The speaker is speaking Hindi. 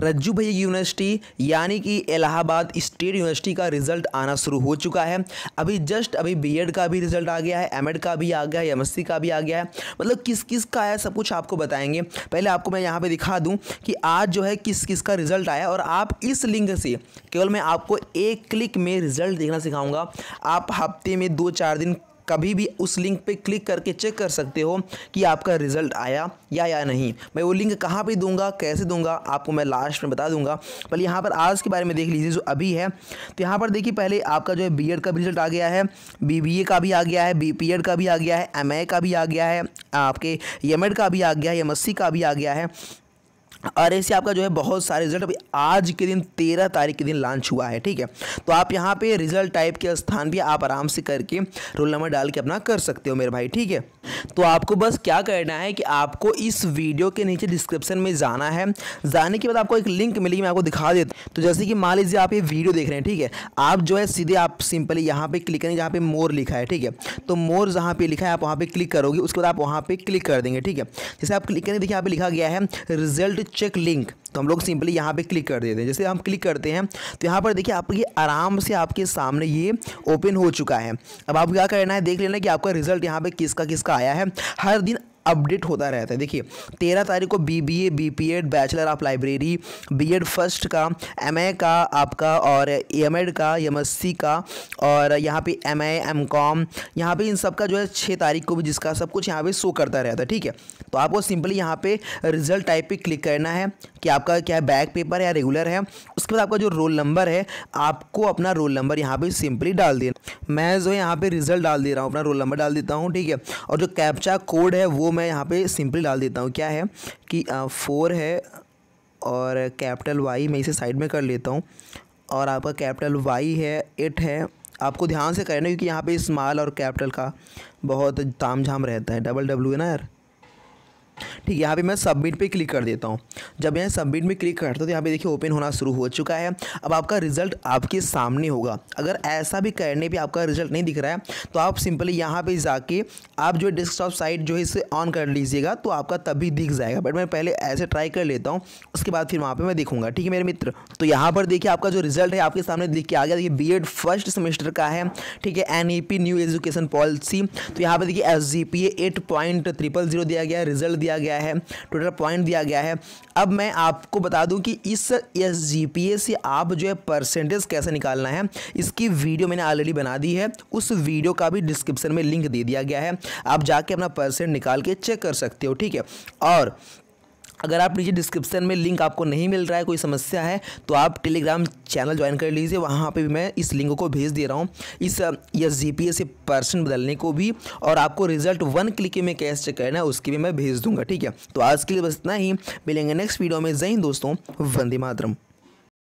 रज्जू भैया यूनिवर्सिटी यानी कि इलाहाबाद स्टेट यूनिवर्सिटी का रिजल्ट आना शुरू हो चुका है अभी जस्ट अभी बीएड का भी रिजल्ट आ गया है एमएड का भी आ गया है एमएससी का भी आ गया है मतलब किस किस का है सब कुछ आपको बताएंगे पहले आपको मैं यहाँ पे दिखा दूँ कि आज जो है किस किस का रिजल्ट आया और आप इस लिंक से केवल मैं आपको एक क्लिक में रिजल्ट देखना सिखाऊंगा आप हफ्ते में दो चार दिन कभी भी उस लिंक पे क्लिक करके चेक कर सकते हो कि आपका रिजल्ट आया या या नहीं मैं वो लिंक कहाँ पे दूंगा कैसे दूंगा आपको मैं लास्ट में बता दूंगा पहले यहाँ पर आज के बारे में देख लीजिए जो अभी है तो यहाँ पर देखिए पहले आपका जो है बी का भी रिजल्ट आ गया है बी का भी आ गया है बी का भी आ गया है एम का भी आ गया है आपके एम का भी आ गया है एम का भी आ गया है और ऐसे आपका जो है बहुत सारे रिजल्ट अभी आज के दिन तेरह तारीख के दिन लॉन्च हुआ है ठीक है तो आप यहाँ पे रिजल्ट टाइप के स्थान भी आप आराम से करके रोल नंबर डाल के अपना कर सकते हो मेरे भाई ठीक है तो आपको बस क्या करना है कि आपको इस वीडियो के नीचे डिस्क्रिप्शन में जाना है जाने के बाद आपको एक लिंक मिलेगी मैं आपको दिखा देता हूँ तो जैसे कि मान लीजिए आप ये वीडियो देख रहे हैं ठीक है आप जो है सीधे आप सिंपली यहाँ पर क्लिक करेंगे जहाँ पर मोर लिखा है ठीक है तो मोर जहाँ पर लिखा है आप वहाँ पर क्लिक करोगे उसके बाद आप वहाँ पर क्लिक कर देंगे ठीक है जैसे आप क्लिक करेंगे देखिए यहाँ पर लिखा गया है रिजल्ट चेक लिंक तो हम लोग सिंपली यहाँ पे क्लिक कर देते हैं जैसे हम क्लिक करते हैं तो यहाँ पर देखिए आपके आराम से आपके सामने ये ओपन हो चुका है अब आप क्या करना है देख लेना कि आपका रिजल्ट यहाँ पे किसका किसका आया है हर दिन अपडेट होता रहता है देखिए तेरह तारीख को B B A B P Ed bachelor of library B Ed first का एम ए का आपका और एम एड का एम एस सी का और यहाँ पे एम ए एम कॉम यहाँ पर इन सब का जो है छः तारीख को भी जिसका सब कुछ यहाँ पे शो करता रहता है ठीक है तो आपको सिंपली यहाँ पे रिजल्ट टाइप पे क्लिक करना है कि आपका क्या बैक पेपर या रेगुलर है उसके बाद आपका जो रोल नंबर है आपको अपना रोल नंबर यहाँ पे सिंपली डाल देना मैं जो यहाँ पे रिजल्ट डाल दे रहा हूँ अपना रोल नंबर डाल देता हूँ ठीक है और जो कैप्चा कोड है वो मैं यहाँ पे सिंपली डाल देता हूँ क्या है कि फोर है और कैपिटल वाई मैं इसे साइड में कर लेता हूँ और आपका कैपिटल वाई है एट है आपको ध्यान से करना क्योंकि यहाँ पे स्मॉल और कैपिटल का बहुत ताम झाम रहता है डबल डब्लू है ना यार ठीक है यहाँ पे मैं सबमिट पे क्लिक कर देता हूँ जब यहाँ सबमिट में क्लिक करता हूँ तो यहाँ पे देखिए ओपन होना शुरू हो चुका है अब आपका रिजल्ट आपके सामने होगा अगर ऐसा भी करने पे आपका रिजल्ट नहीं दिख रहा है तो आप सिंपली यहाँ पे जाके आप जो डेस्कटॉप साइट जो है इसे ऑन कर लीजिएगा तो आपका तभी दिख जाएगा बट मैं पहले ऐसे ट्राई कर लेता हूँ उसके बाद फिर वहाँ पर मैं देखूँगा ठीक है मेरे मित्र तो यहाँ पर देखिए आपका जो रिजल्ट है आपके सामने दिख के आ गया देखिए बी फर्स्ट सेमेस्टर का है ठीक है एन न्यू एजुकेशन पॉलिसी तो यहाँ पर देखिए एस जी दिया गया रिजल्ट दिया गया है टोटल पॉइंट दिया गया है अब मैं आपको बता दूं कि इस एस जी पी से आप जो है परसेंटेज कैसे निकालना है इसकी वीडियो मैंने ऑलरेडी बना दी है उस वीडियो का भी डिस्क्रिप्शन में लिंक दे दिया गया है आप जाके अपना परसेंट निकाल के चेक कर सकते हो ठीक है और अगर आप नीचे डिस्क्रिप्शन में लिंक आपको नहीं मिल रहा है कोई समस्या है तो आप टेलीग्राम चैनल ज्वाइन कर लीजिए वहाँ पर मैं इस लिंक को भेज दे रहा हूँ इस या जी पी से पर्सन बदलने को भी और आपको रिजल्ट वन क्लिक में कैश चेक करना है उसकी भी मैं भेज दूंगा ठीक है तो आज के लिए बस इतना ही मिलेंगे नेक्स्ट वीडियो में जय दोस्तों वंदे मातरम